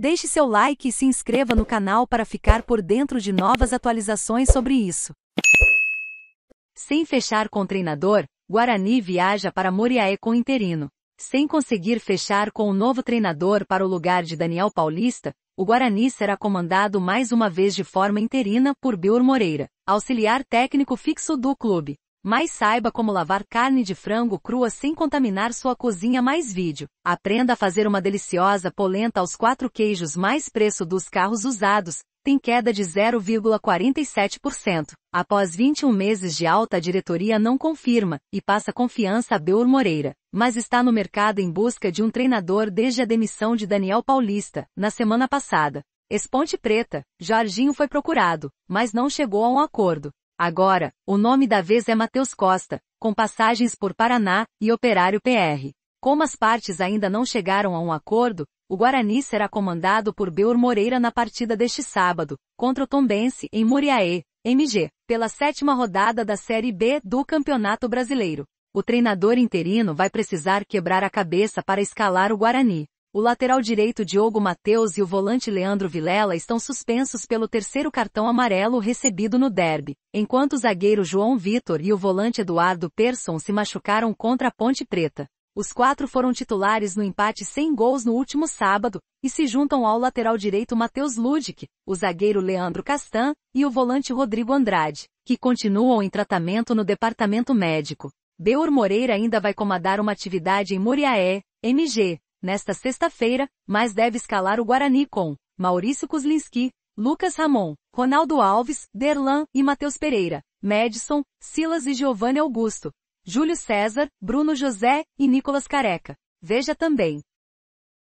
Deixe seu like e se inscreva no canal para ficar por dentro de novas atualizações sobre isso. Sem fechar com treinador, Guarani viaja para Moriaé com interino. Sem conseguir fechar com o novo treinador para o lugar de Daniel Paulista, o Guarani será comandado mais uma vez de forma interina por Biur Moreira, auxiliar técnico fixo do clube. Mas saiba como lavar carne de frango crua sem contaminar sua cozinha mais vídeo. Aprenda a fazer uma deliciosa polenta aos quatro queijos mais preço dos carros usados, tem queda de 0,47%. Após 21 meses de alta a diretoria não confirma, e passa confiança a Beur Moreira, mas está no mercado em busca de um treinador desde a demissão de Daniel Paulista, na semana passada. Esponte Preta, Jorginho foi procurado, mas não chegou a um acordo. Agora, o nome da vez é Matheus Costa, com passagens por Paraná e Operário PR. Como as partes ainda não chegaram a um acordo, o Guarani será comandado por Beur Moreira na partida deste sábado, contra o Tombense em Muriaé, MG, pela sétima rodada da Série B do Campeonato Brasileiro. O treinador interino vai precisar quebrar a cabeça para escalar o Guarani o lateral direito Diogo Mateus e o volante Leandro Vilela estão suspensos pelo terceiro cartão amarelo recebido no derby, enquanto o zagueiro João Vitor e o volante Eduardo Persson se machucaram contra a Ponte Preta. Os quatro foram titulares no empate sem gols no último sábado, e se juntam ao lateral direito Matheus Ludic, o zagueiro Leandro Castan e o volante Rodrigo Andrade, que continuam em tratamento no departamento médico. Beor Moreira ainda vai comandar uma atividade em Muriaé, MG, Nesta sexta-feira, mais deve escalar o Guarani com Maurício Kuzlinski, Lucas Ramon, Ronaldo Alves, Derlan e Matheus Pereira, Madison, Silas e Giovanni Augusto, Júlio César, Bruno José e Nicolas Careca. Veja também.